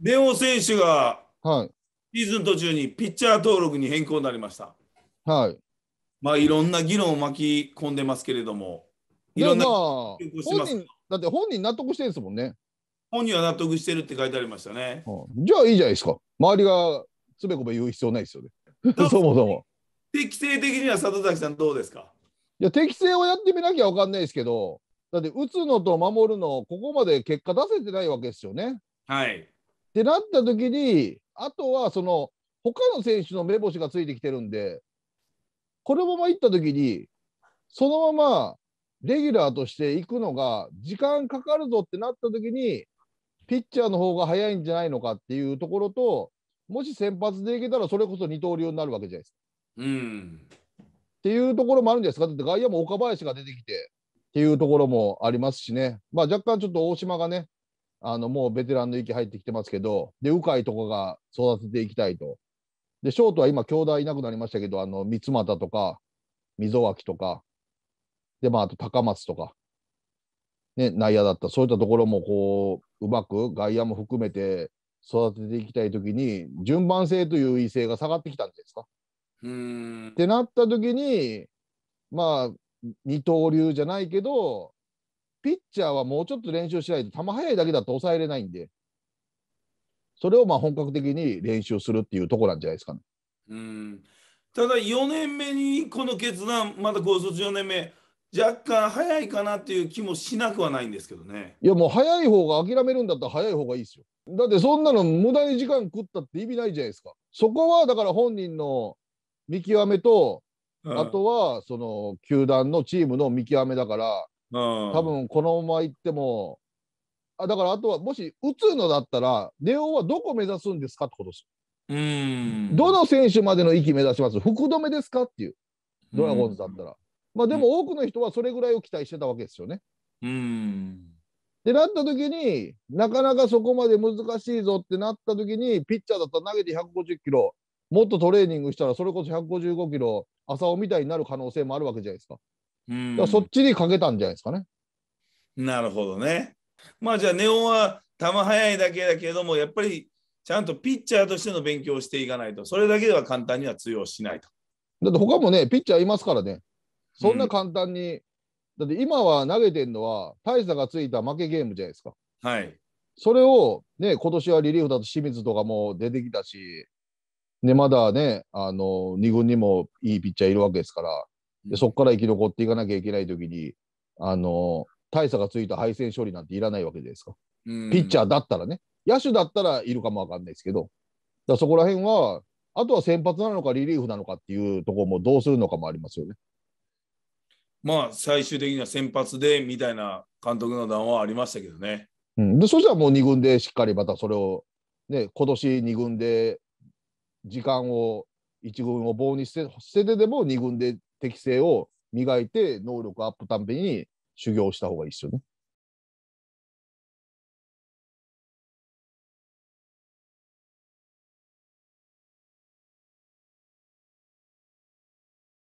レオ選手が、はい、シーズン途中にピッチャー登録に変更になりました。はい。まあ、いろんな議論を巻き込んでますけれども、いろんな、まあ、本人だって本人納得してるんですもんね。本人は納得してるって書いてありましたね。はあ、じゃあいいじゃないですか。周りがつべこべ言う必要ないですよね。そもそも。適正的には里崎さんどうですかいや適正をやってみなきゃ分かんないですけどだって打つのと守るのここまで結果出せてないわけですよね。はい。ってなった時に、あとはその他の選手の目星がついてきてるんで、このまま行った時に、そのままレギュラーとして行くのが時間かかるぞってなった時に、ピッチャーの方が早いんじゃないのかっていうところと、もし先発でいけたら、それこそ二刀流になるわけじゃないですか。うん、っていうところもあるんですか、だって外野も岡林が出てきてっていうところもありますしね、まあ、若干ちょっと大島がね、あのもうベテランの域入ってきてますけど、で、鵜飼とかが育てていきたいと。で、ショートは今、兄弟いなくなりましたけど、あの三俣とか、溝脇とか、で、まあ、あと高松とか、ね、内野だった、そういったところもこう、うまく外野も含めて育てていきたいときに、順番性という異性が下がってきたんですか。うんってなったときに、まあ、二刀流じゃないけど、ピッチャーはもうちょっと練習しないと、球速いだけだと抑えれないんで、それをまあ本格的に練習するっていうとこなんじゃないですかね。うんただ、4年目にこの決断、まだ高卒4年目、若干早いかなっていう気もしなくはないんですけどね。いや、もう早い方が諦めるんだったら早い方がいいですよ。だってそんなの無駄に時間食ったって意味ないじゃないですか。そこはだから本人の見極めと、あとはその球団のチームの見極めだから、多分このままいってもあだからあとはもし打つのだったらネオはどこ目指すんですかってことですうんどの選手までの域目指します福留ですかっていうドラゴンズだったらまあでも多くの人はそれぐらいを期待してたわけですよねうんってなった時になかなかそこまで難しいぞってなった時にピッチャーだったら投げて150キロもっとトレーニングしたらそれこそ155キロ浅尾みたいになる可能性もあるわけじゃないですか。うん、そっちにかけたんじゃないですかね。なるほどね。まあじゃあネオンは球速いだけだけどもやっぱりちゃんとピッチャーとしての勉強をしていかないとそれだけでは簡単には通用しないと。だって他もねピッチャーいますからねそんな簡単に、うん、だって今は投げてるのは大差がついた負けゲームじゃないですか。はい。それをね今年はリリーフだと清水とかも出てきたし、ね、まだねあの2軍にもいいピッチャーいるわけですから。でそこから生き残っていかなきゃいけないときに、あの、大差がついた敗戦処理なんていらないわけじゃないですか。ピッチャーだったらね、野手だったらいるかもわかんないですけど、だそこら辺は、あとは先発なのかリリーフなのかっていうところもどうするのかもありますよね。まあ、最終的には先発でみたいな監督の談はありましたけどね。うん、でそしたらもう2軍でしっかりまたそれを、ね、今年2軍で時間を1軍を棒に捨て捨ててでも2軍で適性を磨いて能力アップたんびに修行した方がいいですよね。